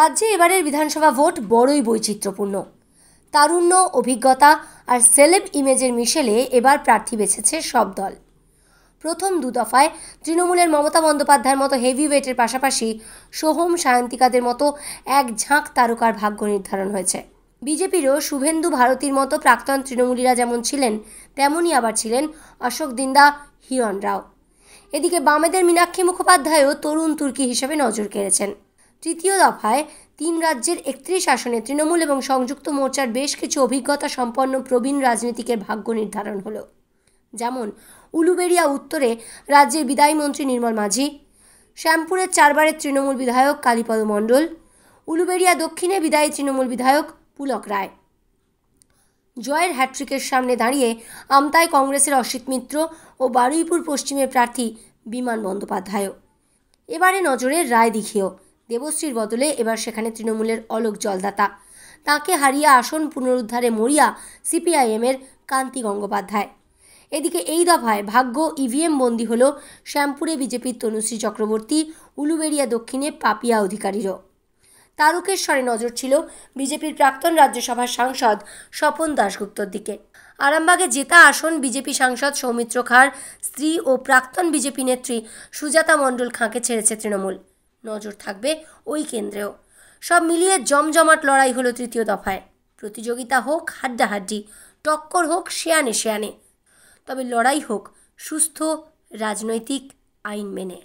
রাজ্যে এবারের বিধানসভা ভোট বড়ই বৈচিত্র্যপূর্ণ তারুণ্য অভিজ্ঞতা আর সেলেব ইমেজের মিশেলে এবার প্রার্থী বেছেছে সব দল প্রথম দু দফায় তৃণমূলের মমতা বন্দ্যোপাধ্যায়ের মতো হেভি ওয়েটের পাশাপাশি সোহম সায়ন্তিকাদের মতো এক ঝাঁক তারকার ভাগ্য নির্ধারণ হয়েছে বিজেপিরও শুভেন্দু ভারতীর মতো প্রাক্তন তৃণমূলীরা যেমন ছিলেন তেমনই আবার ছিলেন অশোক দিন্দা হিরণ রাও এদিকে বামেদের মীনাক্ষী মুখোপাধ্যায়ও তরুণ তুর্কি হিসেবে নজর কেড়েছেন তৃতীয় দফায় তিন রাজ্যের একত্রিশ আসনে তৃণমূল এবং সংযুক্ত মোর্চার বেশ কিছু অভিজ্ঞতা সম্পন্ন প্রবীণ রাজনীতিকের ভাগ্য নির্ধারণ হলো যেমন উলুবেড়িয়া উত্তরে রাজ্যের বিদায়ী মন্ত্রী নির্মল মাঝি শ্যামপুরের চারবারের তৃণমূল বিধায়ক কালীপদ মণ্ডল উলুবেড়িয়া দক্ষিণে বিদায়ী তৃণমূল বিধায়ক পুলক রায় জয়ের হ্যাট্রিকের সামনে দাঁড়িয়ে আমতায় কংগ্রেসের অসিত মিত্র ও বারুইপুর পশ্চিমের প্রার্থী বিমান বন্দ্যোপাধ্যায়ও এবারে নজরে রায় দিঘিও দেবশ্রীর বদলে এবার সেখানে তৃণমূলের অলোক জলদাতা তাকে হারিয়ে আসন পুনরুদ্ধারে মরিয়া সিপিআইএমের কান্তি গঙ্গোপাধ্যায় এদিকে এই দফায় ভাগ্য ইভিএম বন্দী হল শ্যামপুরে বিজেপির তনুশ্রী চক্রবর্তী উলুবেড়িয়া দক্ষিণে পাপিয়া অধিকারীরও তারকেশ্বরে নজর ছিল বিজেপির প্রাক্তন রাজ্যসভার সাংসদ স্বপন দাশগুপ্তর দিকে আরামবাগে জেতা আসন বিজেপি সাংসদ সৌমিত্র খাঁর স্ত্রী ও প্রাক্তন বিজেপি নেত্রী সুজাতা মণ্ডল খাঁকে ছেড়েছে তৃণমূল নজর থাকবে ওই কেন্দ্রেও সব মিলিয়ে জমজমাট লড়াই হলো তৃতীয় দফায় প্রতিযোগিতা হোক হাড্ডাহাড্ডি টক্কর হোক শেয়ানে শেয়ানে তবে লড়াই হোক সুস্থ রাজনৈতিক আইন মেনে